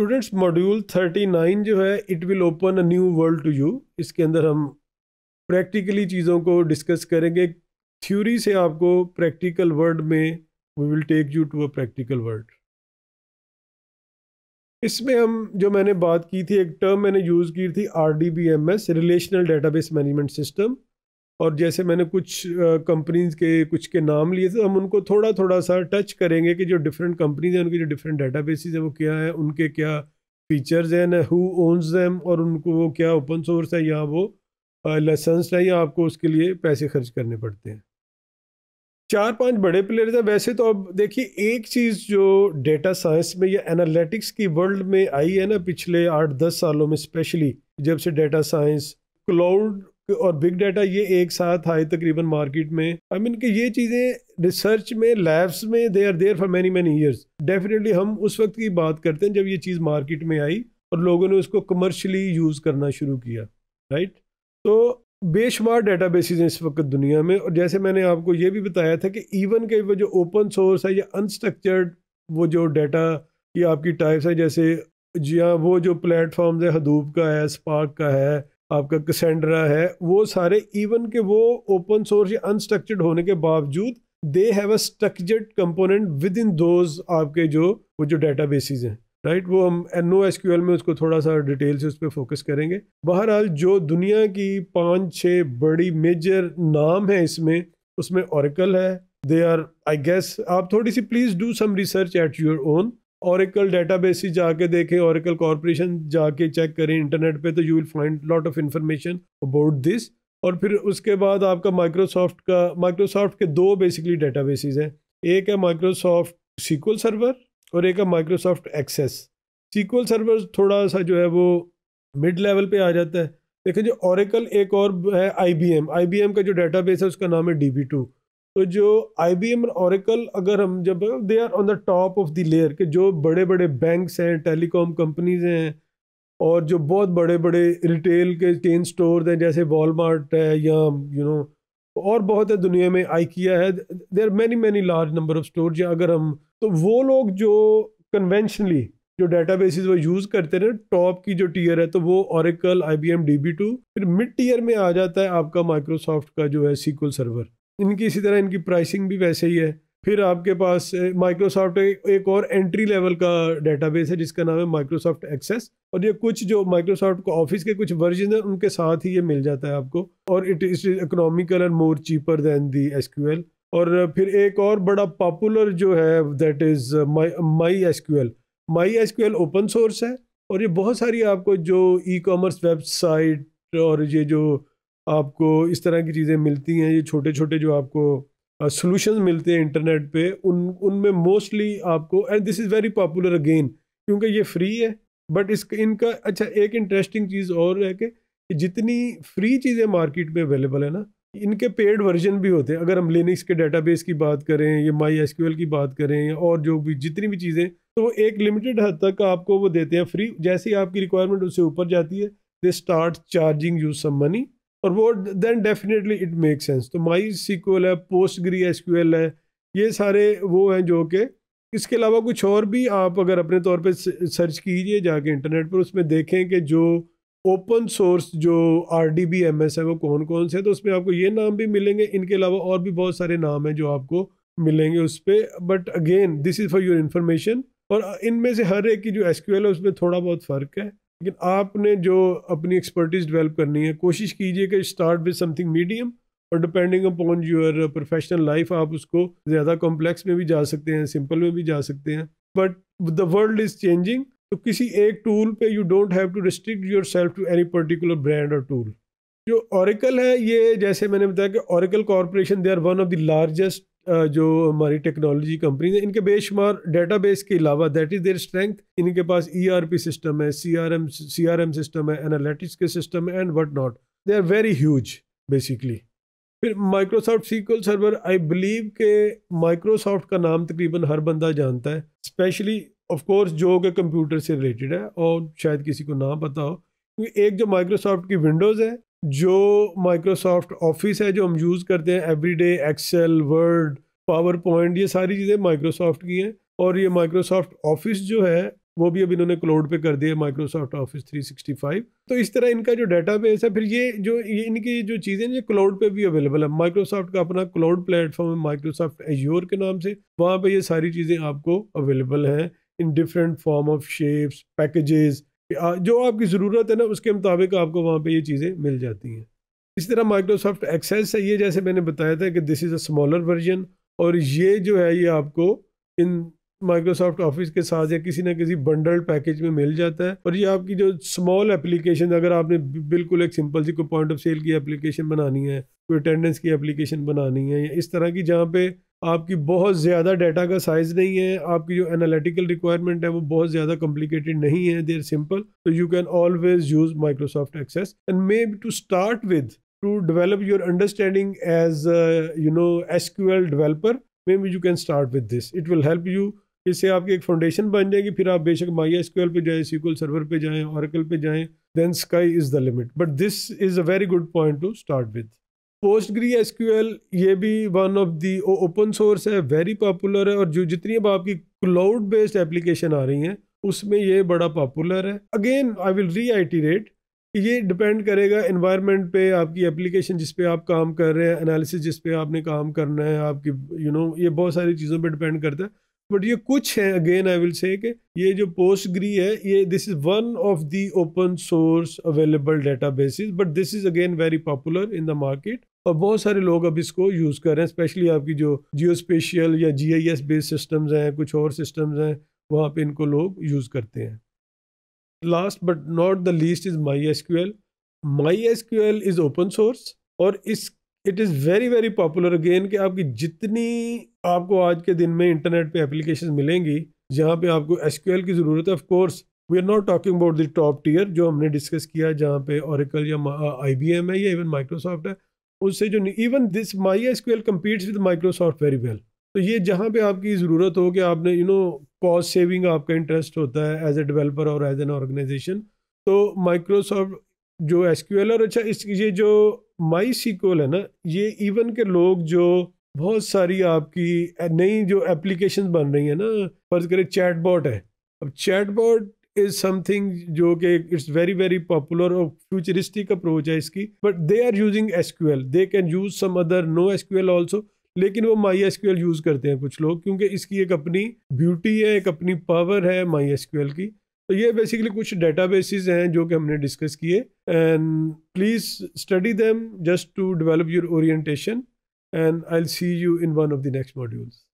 Students module 39 जो है it will open a new world to you इसके अंदर हम प्रैक्टिकली चीज़ों को डिस्कस करेंगे थ्योरी से आपको प्रैक्टिकल वर्ल्ड में we will take you to a practical world इसमें हम जो मैंने बात की थी एक टर्म मैंने यूज़ की थी R D B M S relational database management system और जैसे मैंने कुछ कंपनीज के कुछ के नाम लिए थे तो हम उनको थोड़ा थोड़ा सा टच करेंगे कि जो डिफरेंट कंपनीज हैं उनके जो डिफरेंट बेस हैं वो क्या है उनके क्या फीचर्स हैं हु ओन्स दैम और उनको वो क्या ओपन सोर्स है या वो लाइसेंस है या आपको उसके लिए पैसे खर्च करने पड़ते हैं चार पांच बड़े प्लेयर्स हैं वैसे तो अब देखिए एक चीज़ जो डेटा साइंस में या एनालिटिक्स की वर्ल्ड में आई है ना पिछले आठ दस सालों में स्पेशली जब से डेटा साइंस क्लाउड और बिग डाटा ये एक साथ आए तकरीबन मार्केट में आई I मीन mean कि ये चीज़ें रिसर्च में लैब्स में they are there for many many years definitely हम उस वक्त की बात करते हैं जब ये चीज़ मार्केट में आई और लोगों ने उसको कमर्शली यूज़ करना शुरू किया राइट तो बेशुमार डाटा बेसिस हैं इस वक्त दुनिया में और जैसे मैंने आपको ये भी बताया था कि इवन के वो जो ओपन सोर्स है या अनस्ट्रक्चर्ड वो जो डाटा ये आपकी टाइप्स है जैसे या हाँ, वो जो प्लेटफॉर्म्स है हदूब का है स्पार्क का है आपका कसेंड्रा है वो सारे इवन के वो ओपन सोर्स या अनस्ट्रक्चर्ड होने के बावजूद they have a structured component within those आपके जो वो जो डाटा बेसिस हैं राइट वो हम एन ओ एस में उसको थोड़ा सा डिटेल से उस पर फोकस करेंगे बहरहाल जो दुनिया की पाँच छः बड़ी मेजर नाम है इसमें उसमें औरकल है दे आर आई गेस आप थोड़ी सी please do some research at your own Oracle data ही जाके देखें औरकल कॉरपोरेशन जाके चेक करें इंटरनेट पे तो you will find lot of information about this और फिर उसके बाद आपका माइक्रोसॉफ्ट का माइक्रोसॉफ्ट के दो बेसिकली डाटा बेसिस हैं एक है माइक्रोसॉफ्ट सीक्वल सर्वर और एक है माइक्रोसॉफ्ट एक्सेस सीक्वल सर्वर थोड़ा सा जो है वो मिड लेवल पे आ जाता है देखें जो औरकल एक और है I B M I B M का जो डाटा है उसका नाम है डी बी टू तो जो आई बी एम और औरकल अगर हम जब they are on the top of the layer के जो बड़े बड़े बैंक्स हैं टेलीकॉम कंपनीज हैं और जो बहुत बड़े बड़े रिटेल के चेन स्टोर हैं जैसे वॉलमार्ट है या यू you नो know, और बहुत है दुनिया में आइकिया है they are many many large number of store या अगर हम तो वो लोग जो कन्वेंशनली जो डाटा वो यूज़ करते रहे टॉप की जो टीयर है तो वो Oracle I B M D B two फिर मिड टीयर में आ जाता है आपका माइक्रोसॉफ्ट का जो है सीक्वल सर्वर इनकी इसी तरह इनकी प्राइसिंग भी वैसे ही है फिर आपके पास माइक्रोसॉफ्ट एक और एंट्री लेवल का डेटाबेस है जिसका नाम है माइक्रोसॉफ्ट एक्सेस और ये कुछ जो माइक्रोसॉफ्ट को ऑफिस के कुछ वर्जन है उनके साथ ही ये मिल जाता है आपको और it is economical and more cheaper than the S और फिर एक और बड़ा पॉपुलर जो है that is my S Q L my S open source है और ये बहुत सारी आपको जो ई कॉमर्स वेबसाइट और ये जो आपको इस तरह की चीज़ें मिलती हैं ये छोटे छोटे जो आपको सोल्यूशन मिलते हैं इंटरनेट पे उन उनमें मोस्टली आपको and this is very popular again क्योंकि ये फ्री है बट इस इनका अच्छा एक इंटरेस्टिंग चीज़ और है कि जितनी फ्री चीज़ें मार्केट में अवेलेबल है ना इनके पेड वर्जन भी होते हैं अगर हम लिनिक्स के डेटाबेस की बात करें या माई एस की बात करें और जो भी जितनी भी चीज़ें तो वो एक लिमिटेड हद तक आपको वो देते हैं फ्री जैसे ही आपकी रिक्वायरमेंट उससे ऊपर जाती है they start charging you some money और वो then definitely it make sense तो माई सिक्वल है पोस्ट ग्री एस है ये सारे वो हैं जो कि इसके अलावा कुछ और भी आप अगर अपने तौर पे सर्च कीजिए जाके इंटरनेट पर उसमें देखें कि जो ओपन सोर्स जो R D B M S है वो कौन कौन से है तो उसमें आपको ये नाम भी मिलेंगे इनके अलावा और भी बहुत सारे नाम हैं जो आपको मिलेंगे उस पर but again this is for your information और इनमें से हर एक की जो एस है उसमें थोड़ा बहुत फ़र्क है लेकिन आपने जो अपनी एक्सपर्टीज डेवलप करनी है कोशिश कीजिए कि स्टार्ट विद समथिंग मीडियम और depending upon your professional life आप उसको ज़्यादा कॉम्प्लेक्स में भी जा सकते हैं सिंपल में भी जा सकते हैं but the world is changing तो किसी एक टूल पे you don't have to restrict yourself to any particular brand और टूल जो ऑरिकल है ये जैसे मैंने बताया कि Oracle corporation they are one of the largest जो हमारी टेक्नोलॉजी कंपनी है इनके बेशुमार डेटा बेस के अलावा दैट इज़ देयर स्ट्रेंथ इनके पास ईआरपी e सिस्टम है सीआरएम सीआरएम सिस्टम है एनालिटिक्स के सिस्टम है and what not they are very huge basically फिर Microsoft sequel server I believe के माइक्रोसॉफ्ट का नाम तकरीबन हर बंदा जानता है स्पेशली ऑफकोर्स जो कि कंप्यूटर से रिलेटेड है और शायद किसी को ना पता हो क्योंकि एक जो माइक्रोसॉफ्ट की विंडोज़ है जो माइक्रोसॉफ्ट ऑफिस है जो हम यूज़ करते हैं everyday Excel Word PowerPoint ये सारी चीज़ें माइक्रोसॉफ्ट की हैं और ये माइक्रोसॉफ्ट ऑफिस जो है वो भी अब इन्होंने क्लाउड पे कर दिया माइक्रोसॉफ्ट ऑफिस 365 तो इस तरह इनका जो बेस है फिर ये जो ये इनकी जो चीज़ें ये क्लाउड पे भी अवेलेबल है माइक्रोसॉफ्ट का अपना क्लाउड प्लेटफॉर्म है माइक्रोसॉफ्ट एज्योर के नाम से वहाँ पे ये सारी चीज़ें आपको अवेलेबल हैं in different form of shapes packages जो आपकी ज़रूरत है ना उसके मुताबिक आपको वहाँ पे ये चीज़ें मिल जाती हैं इसी तरह माइक्रोसॉफ्ट एक्सेस है ये जैसे मैंने बताया था कि this is a smaller version और ये जो है ये आपको इन माइक्रोसॉफ्ट ऑफिस के साथ या किसी ना किसी बंडल्ड पैकेज में मिल जाता है और ये आपकी जो स्मॉल एप्लीकेशन अगर आपने बिल्कुल एक सिंपल सी कोई पॉइंट ऑफ सेल की एप्लीकेशन बनानी है कोई अटेंडेंस की एप्लीकेशन बनानी है या इस तरह की जहाँ पे आपकी बहुत ज़्यादा डाटा का साइज़ नहीं है आपकी जो एनालिटिकल रिक्वायरमेंट है वो बहुत ज़्यादा कॉम्प्लिकेटेड नहीं है देर सिंपल तो you can always use Microsoft Access and maybe to start with to develop your understanding as you know S Q L developer maybe you can start with this it will help you इससे आपकी एक foundation बन जाएगी फिर आप बेशक माई S Q L पे जाएँ सीक्वल सर्वर पर जाएँ औरकल पर जाएँ then sky is the limit but this is a very good point to start with Postgres ये भी one of the open source है वेरी पॉपुलर है और जो जितनी अब आपकी क्लाउड बेस्ड एप्लीकेशन आ रही हैं उसमें ये बड़ा पॉपुलर है again I will rerate ये डिपेंड करेगा इन्वायरमेंट पे आपकी एप्लीकेशन जिस पे आप काम कर रहे हैं एनालिसिस जिस पे आपने काम करना है आपकी यू you नो know, ये बहुत सारी चीज़ों पे डिपेंड करता है बट ये कुछ है अगेन आई विल से कि ये जो पोस्ट ग्री है ये this is one of the open source available databases but this is again very popular in the market और बहुत सारे लोग अब इसको यूज़ कर रहे हैं स्पेशली आपकी जो जियो स्पेशियल या G I S based systems हैं कुछ और सिस्टम्स हैं वहाँ पे इनको लोग यूज़ करते हैं last but not the least is my S Q L my S Q L is open source और इस it is very very popular again कि आपकी जितनी आपको आज के दिन में इंटरनेट पे एप्लीकेशन मिलेंगी जहाँ पे आपको एस की ज़रूरत है of course we are not talking about the top tier जो हमने डिस्कस किया जहाँ पे ऑरिकल या आई uh, है या इवन माइक्रोसॉफ्ट है उससे जो even this My S Q L competes with Microsoft very well तो ये जहाँ पे आपकी ज़रूरत हो कि आपने यू नो कॉस्ट सेविंग आपका इंटरेस्ट होता है एज ए डिवेलपर और एज एन ऑर्गेनाइजेशन तो माइक्रोसॉफ्ट जो एस क्यू एल और अच्छा इस ये जो माई सीक्वल है ना ये इवन के लोग जो बहुत सारी आपकी नई जो एप्लीकेशन बन रही है ना फर्ज करें चैट बॉट है अब चैट बॉट इज समथिंग जो कि इट्स वेरी वेरी पॉपुलर और फ्यूचरिस्टिक अप्रोच है इसकी but they are using SQL they can use some other no SQL also लेकिन वो माई एसक्यूएल यूज करते हैं कुछ लोग क्योंकि इसकी एक अपनी ब्यूटी है एक अपनी पावर है माई एसक्यूएल की तो ये बेसिकली कुछ डेटा बेसिस हैं जो कि हमने डिस्कस किए and please study them just to develop your orientation and I'll see you in one of the next modules.